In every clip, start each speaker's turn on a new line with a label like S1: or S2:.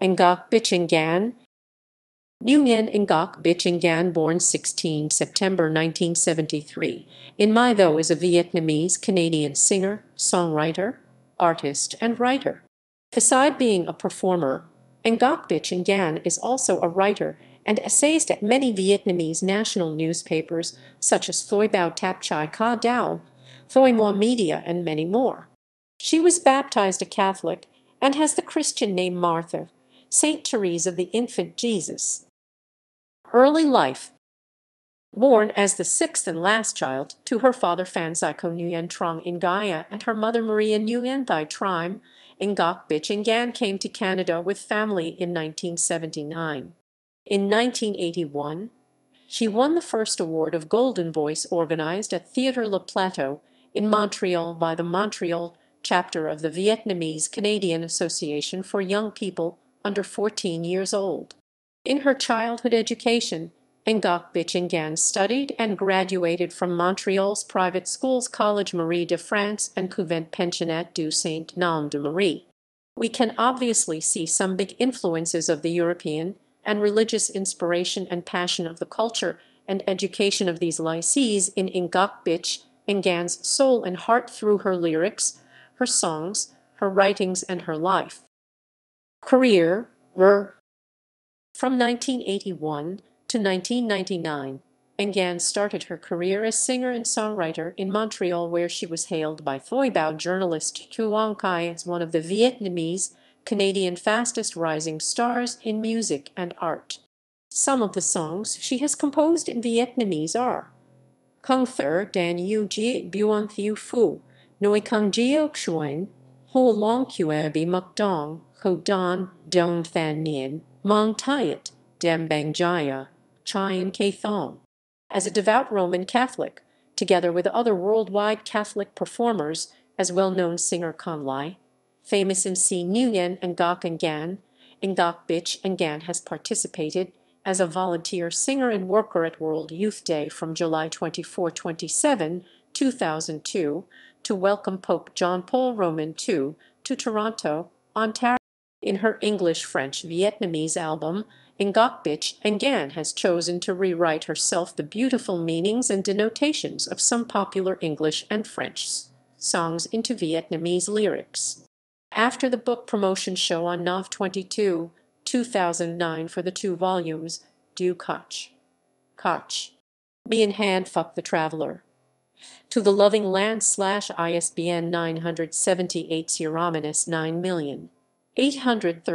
S1: Ngoc Bichingan. Nguyen Ngok Bichingan, born 16 September 1973, in My Tho is a Vietnamese-Canadian singer, songwriter, artist, and writer. Aside being a performer, Ngoc Bichingan is also a writer and essayist at many Vietnamese national newspapers such as Thoi Bao Tap Chai Ka Dao, Thoi Mua Media, and many more. She was baptized a Catholic and has the Christian name Martha. St. Therese of the Infant Jesus. Early life Born as the sixth and last child to her father Phan Fanzico Nguyen Trong in Gaia and her mother Maria Nguyen Thai Trime, Bich, Ngan came to Canada with family in 1979. In 1981, she won the first award of Golden Voice organized at Theatre Le Plateau in Montreal by the Montreal chapter of the Vietnamese Canadian Association for Young People under 14 years old. In her childhood education, Ngakbich Ngan studied and graduated from Montreal's private schools College Marie de France and Couvent Pensionnat du Saint Nom de Marie. We can obviously see some big influences of the European and religious inspiration and passion of the culture and education of these lycees in Ngakbich Ngan's soul and heart through her lyrics, her songs, her writings, and her life. Career From 1981 to 1999, Engan started her career as singer and songwriter in Montreal where she was hailed by Bao journalist Huang Kai as one of the Vietnamese Canadian fastest rising stars in music and art. Some of the songs she has composed in Vietnamese are Kung Thur Dan Yu Ji Buon Thieu Phu Noi Kung Jiok Xuan Ho Long Qe Bi Muk Dong Don, Dong Than Nien, Mong Tayat, Jaya, Chaim Kathong. As a devout Roman Catholic, together with other worldwide Catholic performers as well-known singer Lai, famous MC Nguyen and Gok Ngan, Ngok Bich Ngan has participated as a volunteer singer and worker at World Youth Day from July 24-27, 2002, to welcome Pope John Paul Roman II to Toronto, Ontario. In her English-French-Vietnamese album, Bich Ngan has chosen to rewrite herself the beautiful meanings and denotations of some popular English and French songs into Vietnamese lyrics. After the book promotion show on NOV 22, 2009 for the two volumes, Du Koch. Koch. Me and Hand Fuck the Traveler. To the Loving Land slash ISBN 978 Ceraminus 9 million as Romanus 6,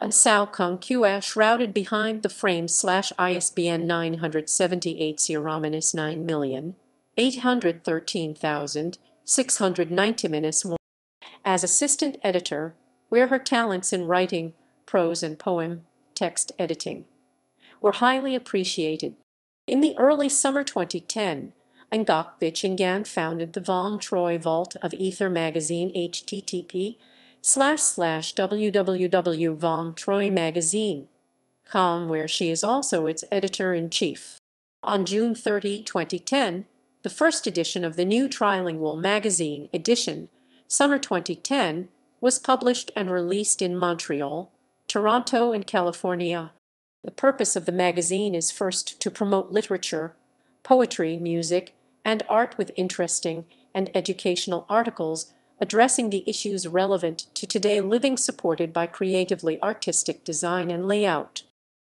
S1: and Saukung Qa shrouded behind the frame slash ISBN 978 Ceraminus 9 million. 813,690 minus 1 as assistant editor, where her talents in writing, prose and poem, text editing were highly appreciated. In the early summer 2010, and Gokbichingan founded the Von Troy Vault of Ether magazine http slash slash www.vontroymagazine.com where she is also its editor-in-chief. On June 30, 2010, the first edition of the new trilingual magazine edition, Summer 2010, was published and released in Montreal, Toronto, and California. The purpose of the magazine is first to promote literature, poetry, music, and art with interesting and educational articles addressing the issues relevant to today living supported by creatively artistic design and layout.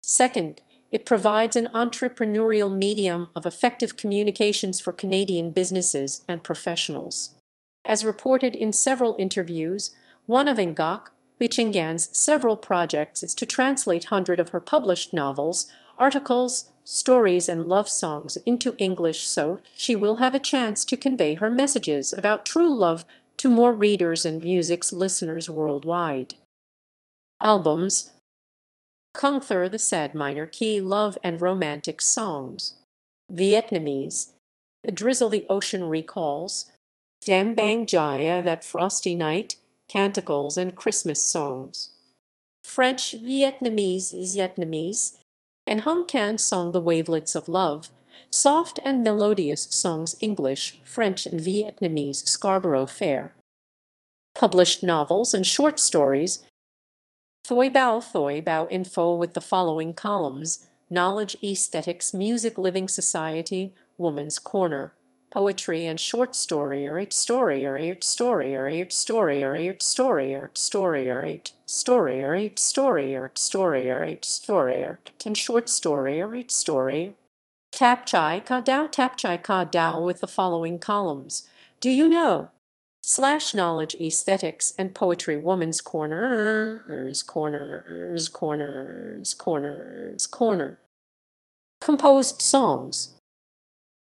S1: Second, it provides an entrepreneurial medium of effective communications for Canadian businesses and professionals. As reported in several interviews, one of Ngok, Lichingan's several projects is to translate hundred of her published novels, articles, stories and love songs into English so she will have a chance to convey her messages about true love to more readers and music's listeners worldwide. Albums Kungthur the sad minor key love and romantic songs. Vietnamese The drizzle the ocean recalls. Bang Jaya that frosty night, canticles and Christmas songs. French Vietnamese Vietnamese and Hong Huncan sung the Wavelets of Love, soft and melodious songs English, French, and Vietnamese Scarborough Fair. Published novels and short stories Thoi Bao Thoi Bao Info with the following columns Knowledge Aesthetics Music Living Society Woman's Corner poetry and short story or eight story or eight story or eight story or eight story or story or eight story or eight story or story or eight story or and short story or eight story. Tapchai ka dao tapchai ka dao with the following columns. Do you know? Slash knowledge aesthetics and poetry woman's corners corners corners corners corner. Composed songs.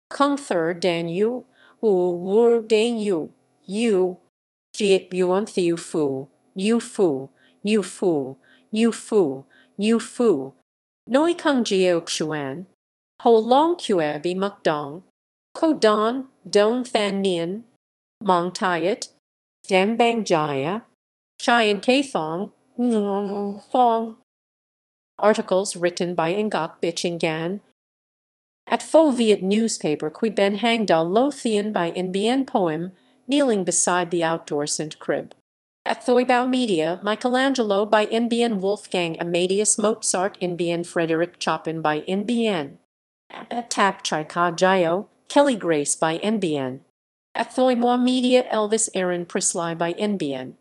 S1: Dan Danyu, Hu Wur you, Yu, Jiet Yuan Thiu Fu, Yu Fu, Yu Fu, Yu Fu, Yu Fu, Noi Kung Jiao Xuan, Ho Long muk Dong, Ko Don, Don Than Nian, Mong Tiat, bang Jaya, Chyan Kathong, Thong. Articles written by Ngok Bichingan at Viet newspaper qui ben hanged al Lothian by in bien poem, kneeling beside the outdoor St. Crib. At Thoibau Media, Michelangelo by NBN Wolfgang Amadeus Mozart NBN Frederick Chopin by NBN. At Tap Chaikajayo, Kelly Grace by NBN. At Thoimwa Media, Elvis Aaron Prisley by NBN.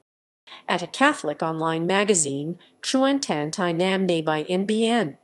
S1: At a Catholic online magazine, Chuan Tan Ne by NBN.